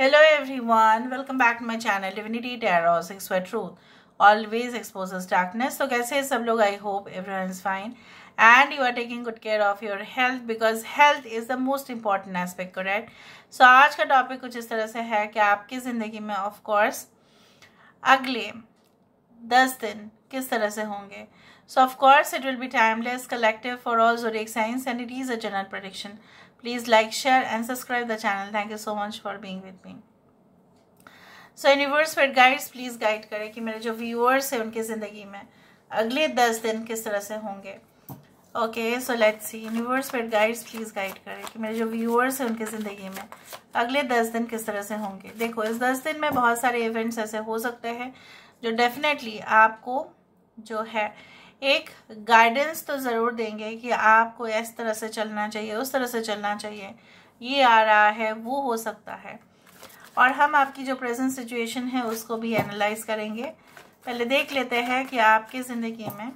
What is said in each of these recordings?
Hello everyone, welcome back to my channel divinity Tarot 6 Where Truth Always Exposes Darkness. तो कैसे सब लोग I hope everyone is fine and you are taking good care of your health because health is the most important aspect correct so आज का topic कुछ इस तरह से है कि आपकी ज़िंदगी में ऑफकोर्स अगले दस दिन किस तरह से होंगे so of course it will be timeless collective for all जोरिक science and it is a general prediction Please like, share and subscribe the channel. Thank you so much for being with me. So universe फिर guides please guide करें कि मेरे जो viewers हैं उनकी ज़िंदगी में अगले दस दिन किस तरह से होंगे okay so let's see universe फिर गाइड्स प्लीज़ गाइड करें कि मेरे जो व्यूअर्स हैं उनकी ज़िंदगी में अगले दस दिन किस तरह से होंगे देखो इस दस दिन में बहुत सारे इवेंट्स ऐसे हो सकते हैं जो डेफिनेटली आपको जो है एक गाइडेंस तो ज़रूर देंगे कि आपको इस तरह से चलना चाहिए उस तरह से चलना चाहिए ये आ रहा है वो हो सकता है और हम आपकी जो प्रेजेंट सिचुएशन है उसको भी एनालाइज करेंगे पहले देख लेते हैं कि आपकी ज़िंदगी में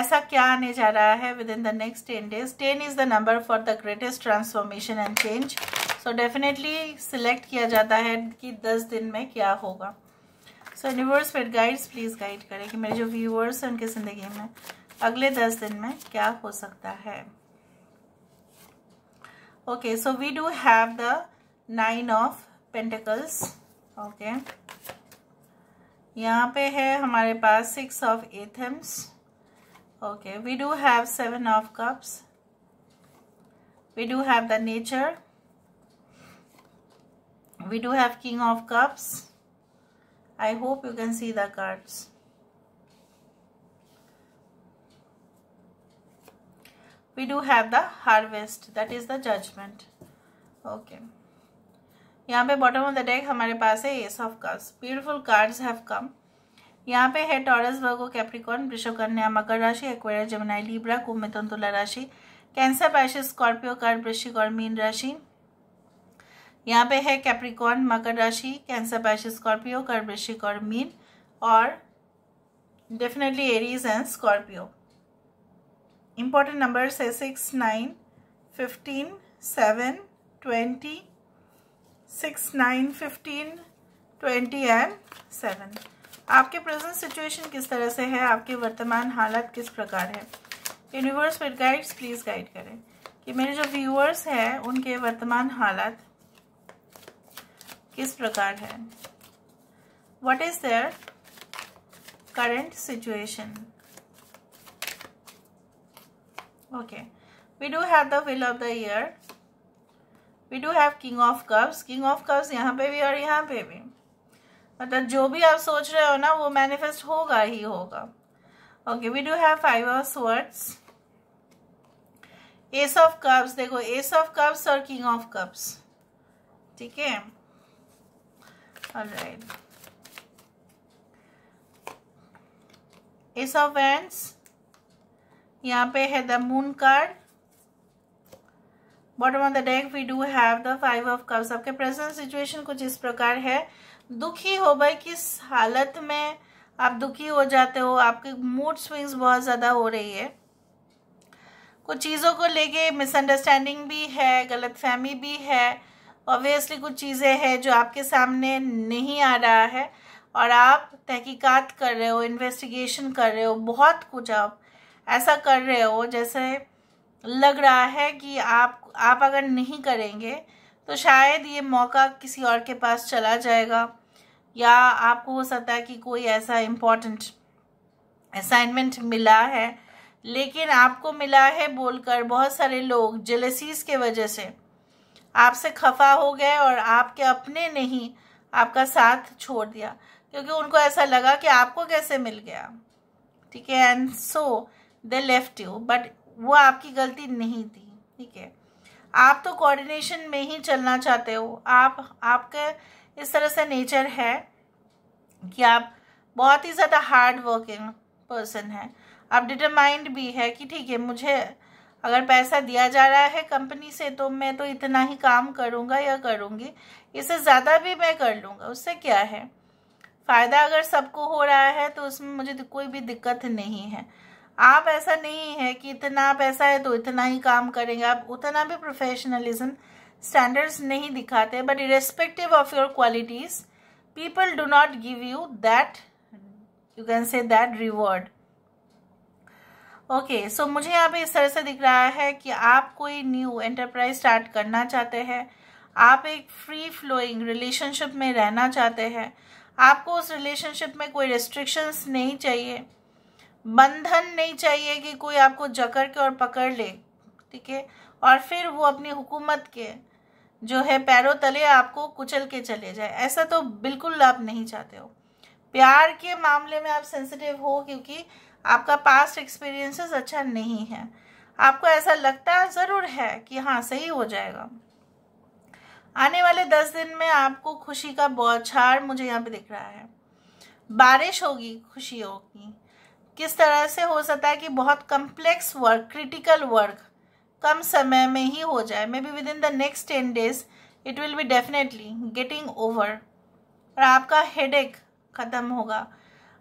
ऐसा क्या आने जा रहा है within the next ten days ten is the number for the greatest transformation and change so definitely select किया जाता है कि दस दिन में क्या होगा सो यूनिवर्स फिर गाइड्स प्लीज़ गाइड करें कि मेरे जो व्यूअर्स हैं उनके ज़िंदगी में अगले दस दिन में क्या हो सकता है okay so we do have the nine of pentacles okay यहाँ पे है हमारे पास सिक्स ऑफ एथम्स okay we do have seven of cups we do have the nature we do have king of cups I hope you can see the cards. We do have the harvest, that is the judgment. Okay. यहाँ पे bottom of the deck हमारे पास है ace of cups beautiful cards have come यहाँ पे है Taurus Virgo Capricorn वृषभ कन्या मकर राशि एक्वेरा जमुनाई लिब्रा कुंभ मिथुन तुला राशि कैंसर पैशे स्कॉर्पियो कार्ड वृश्चिक और मीन राशि यहाँ पे है कैप्रिकॉन मकर राशि कैंसर पैश स्कॉर्पियो कर्वृश्चिक और मीन और definitely Aries and Scorpio important numbers है six nine fifteen seven twenty six nine fifteen twenty and seven आपके प्रेजेंट सिचुएशन किस तरह से है आपके वर्तमान हालत किस प्रकार है universe with guides please guide करें कि मेरे जो व्यूअर्स हैं उनके वर्तमान हालत किस प्रकार है what is there current situation okay we do have the wheel of the year we do have king of cups king of cups यहाँ पे भी और यहाँ पे भी मतलब जो भी आप सोच रहे हो ना वो मैनिफेस्ट होगा ही होगा okay we do have five of swords ace of cups देखो एस ऑफ कप्स और किंग ऑफ कप्स ठीक है Alright. Ace of Wands. यहाँ पे है the moon card bottom of the deck we do have the five of cups आपके present situation कुछ इस प्रकार है दुखी हो भाई किस हालत में आप दुखी हो जाते हो आपके मूड स्विंग्स बहुत ज़्यादा हो रही है कुछ चीज़ों को लेके मिसअंडरस्टैंडिंग भी है गलतफहमी भी है ऑब्वियसली कुछ चीज़ें हैं जो आपके सामने नहीं आ रहा है और आप तहकीकात कर रहे हो इन्वेस्टिगेशन कर रहे हो बहुत कुछ आप ऐसा कर रहे हो जैसे लग रहा है कि आप आप अगर नहीं करेंगे तो शायद ये मौका किसी और के पास चला जाएगा या आपको हो सकता है कि कोई ऐसा इम्पोर्टेंट असाइनमेंट मिला है लेकिन आपको मिला है बोलकर बहुत सारे लोग जेलेसीज के वजह से आपसे खफा हो गए और आपके अपने नहीं आपका साथ छोड़ दिया क्योंकि उनको ऐसा लगा कि आपको कैसे मिल गया ठीक है and so they left you but वो आपकी गलती नहीं थी ठीक है आप तो कोऑर्डिनेशन में ही चलना चाहते हो आप आपके इस तरह से नेचर है कि आप बहुत ही ज़्यादा हार्ड वर्किंग पर्सन है आप डिटरमाइंड भी है कि ठीक है मुझे अगर पैसा दिया जा रहा है कंपनी से तो मैं तो इतना ही काम करूँगा या करूँगी इससे ज़्यादा भी मैं कर लूँगा उससे क्या है फ़ायदा अगर सबको हो रहा है तो उसमें मुझे कोई भी दिक्कत नहीं है आप ऐसा नहीं है कि इतना पैसा है तो इतना ही काम करेंगे आप उतना भी प्रोफेशनलिज्म स्टैंडर्ड्स नहीं दिखाते but irrespective of your qualities people do not give you that you can say that reward okay okay, so so मुझे यहाँ पे इस तरह से दिख रहा है कि आप कोई न्यू एंटरप्राइज स्टार्ट करना चाहते हैं आप एक फ्री फ्लोइंग रिलेशनशिप में रहना चाहते हैं आपको उस रिलेशनशिप में कोई रिस्ट्रिक्शंस नहीं चाहिए बंधन नहीं चाहिए कि कोई आपको जकड़ के और पकड़ ले ठीक है और फिर वो अपनी हुकूमत के जो है पैरों तले आपको कुचल के चले जाए ऐसा तो बिल्कुल आप नहीं चाहते हो प्यार के मामले में आप सेंसिटिव हो क्योंकि आपका पास्ट एक्सपीरियंसेस अच्छा नहीं है आपको ऐसा लगता ज़रूर है कि हाँ सही हो जाएगा आने वाले दस दिन में आपको खुशी का बौछार मुझे यहाँ पे दिख रहा है बारिश होगी खुशी होगी किस तरह से हो सकता है कि बहुत कम्प्लेक्स वर्क क्रिटिकल वर्क कम समय में ही हो जाए maybe within the next ten days it will be definitely getting over और आपका हेडेक ख़त्म होगा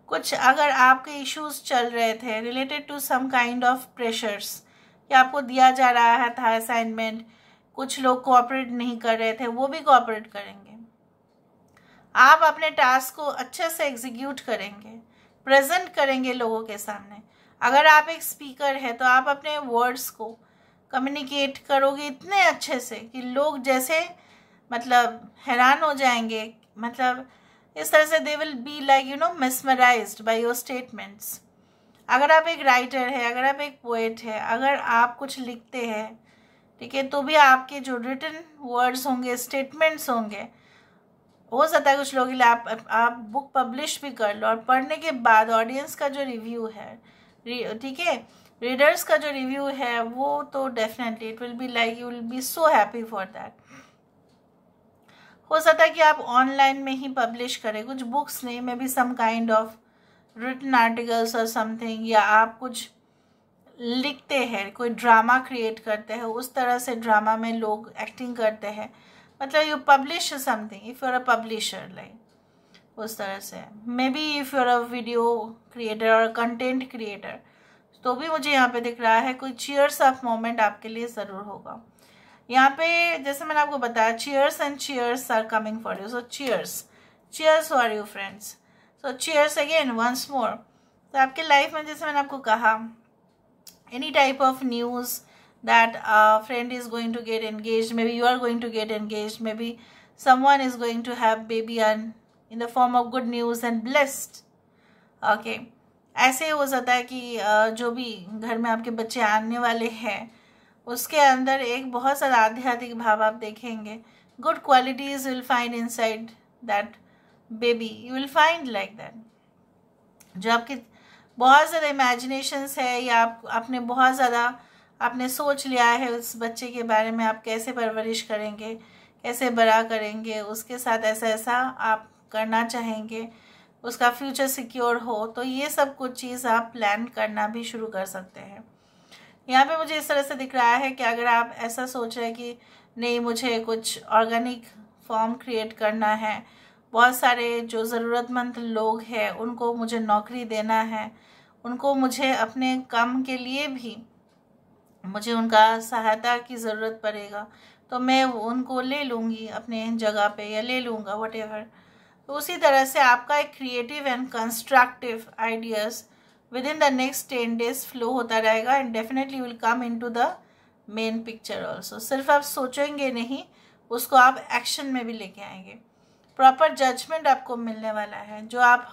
कुछ अगर आपके इश्यूज चल रहे थे related to some kind of pressures या आपको दिया जा रहा था असाइनमेंट कुछ लोग कोऑपरेट नहीं कर रहे थे वो भी कोऑपरेट करेंगे आप अपने टास्क को अच्छे से एग्जीक्यूट करेंगे प्रेजेंट करेंगे लोगों के सामने अगर आप एक स्पीकर है तो आप अपने वर्ड्स को कम्युनिकेट करोगे इतने अच्छे से कि लोग जैसे मतलब हैरान हो जाएंगे मतलब इस तरह से they will be like you know mesmerize by your statements अगर आप एक राइटर है अगर आप एक पोएट है अगर आप कुछ लिखते हैं ठीक है तो भी आपके जो रिटर्न वर्ड्स होंगे स्टेटमेंट्स होंगे हो सकता है कुछ लिए आप आप बुक पब्लिश भी कर लो और पढ़ने के बाद ऑडियंस का जो रिव्यू है ठीक है रीडर्स का जो रिव्यू है वो तो definitely it will be like you will be so happy for that हो सकता है कि आप ऑनलाइन में ही पब्लिश करें कुछ बुक्स नहीं maybe some kind of written articles और समथिंग या आप कुछ लिखते हैं कोई ड्रामा क्रिएट करते हैं उस तरह से ड्रामा में लोग एक्टिंग करते हैं मतलब you publish something if you are a publisher like उस तरह से maybe if you are a video creator और कंटेंट क्रिएटर तो भी मुझे यहाँ पे दिख रहा है कोई चीयर्स ऑफ मोमेंट आपके लिए ज़रूर होगा यहाँ पे जैसे मैंने आपको बताया cheers and cheers are coming for you so cheers cheers for you friends so cheers again once more तो आपके लाइफ में जैसे मैंने आपको कहा any type of news that friend is going to get engage maybe you are going to get engage maybe someone is going to have baby अन in the form of good news and blessed okay ऐसे हो जाता है कि uh, जो भी घर में आपके बच्चे आने वाले हैं उसके अंदर एक बहुत सारा आध्यात्मिक भाव आप देखेंगे good qualities will find side that baby you will find like that जो आपके बहुत ज़्यादा इमेजिनेशंस है या आप आपने बहुत ज़्यादा आपने सोच लिया है उस बच्चे के बारे में आप कैसे परवरिश करेंगे कैसे बड़ा करेंगे उसके साथ ऐसा ऐसा आप करना चाहेंगे उसका फ्यूचर सिक्योर हो तो ये सब कुछ चीज़ आप प्लान करना भी शुरू कर सकते हैं यहाँ पे मुझे इस तरह से दिख रहा है कि अगर आप ऐसा सोच रहे हैं कि नहीं मुझे कुछ ऑर्गेनिक फॉर्म क्रिएट करना है बहुत सारे जो ज़रूरतमंद लोग हैं उनको मुझे नौकरी देना है उनको मुझे अपने काम के लिए भी मुझे उनका सहायता की ज़रूरत पड़ेगा तो मैं उनको ले लूँगी अपने जगह पे या ले लूँगा वट तो उसी तरह से आपका एक creative and constructive ideas within the next ten days flow होता रहेगा and definitely will come into the main picture also सिर्फ आप सोचेंगे नहीं उसको आप एक्शन में भी लेके आएंगे प्रॉपर जजमेंट आपको मिलने वाला है जो आप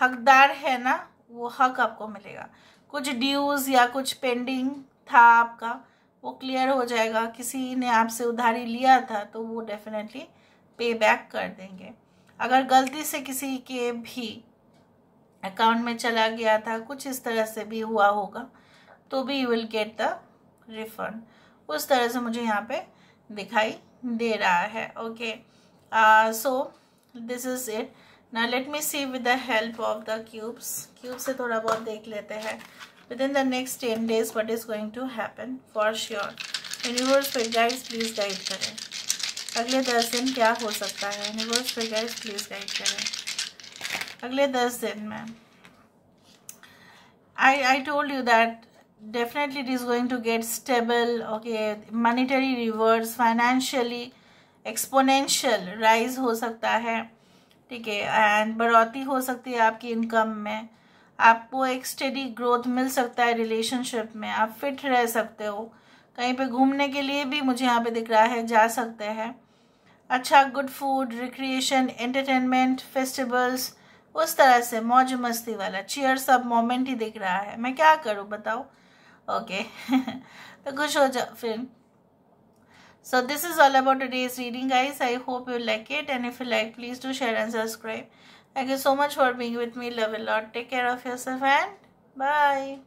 हकदार है ना वो हक आपको मिलेगा कुछ ड्यूज़ या कुछ पेंडिंग था आपका वो क्लियर हो जाएगा किसी ने आपसे उधारी लिया था तो वो डेफिनेटली पे बैक कर देंगे अगर गलती से किसी के भी अकाउंट में चला गया था कुछ इस तरह से भी हुआ होगा तो भी you will get the refund उस तरह से मुझे यहाँ पे दिखाई दे रहा है okay so this is it ना let me see with the help of the cubes cube से थोड़ा बहुत देख लेते हैं within the next ten days what is going to happen for sure universe पे गाइड्स प्लीज़ गाइड करें अगले दस दिन क्या हो सकता है यूनिवर्स पे गाइड्स प्लीज़ गाइड करें अगले दस दिन में I I told you that definitely it is going to get stable okay monetary reverse financially exponential rise हो सकता है ठीक है एंड बढ़ोतरी हो सकती है आपकी इनकम में आपको एक स्टडी ग्रोथ मिल सकता है रिलेशनशिप में आप फिट रह सकते हो कहीं पे घूमने के लिए भी मुझे यहाँ पे दिख रहा है जा सकते हैं अच्छा good food recreation entertainment festivals उस तरह से मौज मस्ती वाला चेयर सब मोमेंट ही दिख रहा है मैं क्या करूँ बताओ ओके तो खुश हो जाओ फिर so this is all about two days reading guys I hope you like it and if you like please do share and subscribe thank you so much for being with me love a lot take care of yourself and bye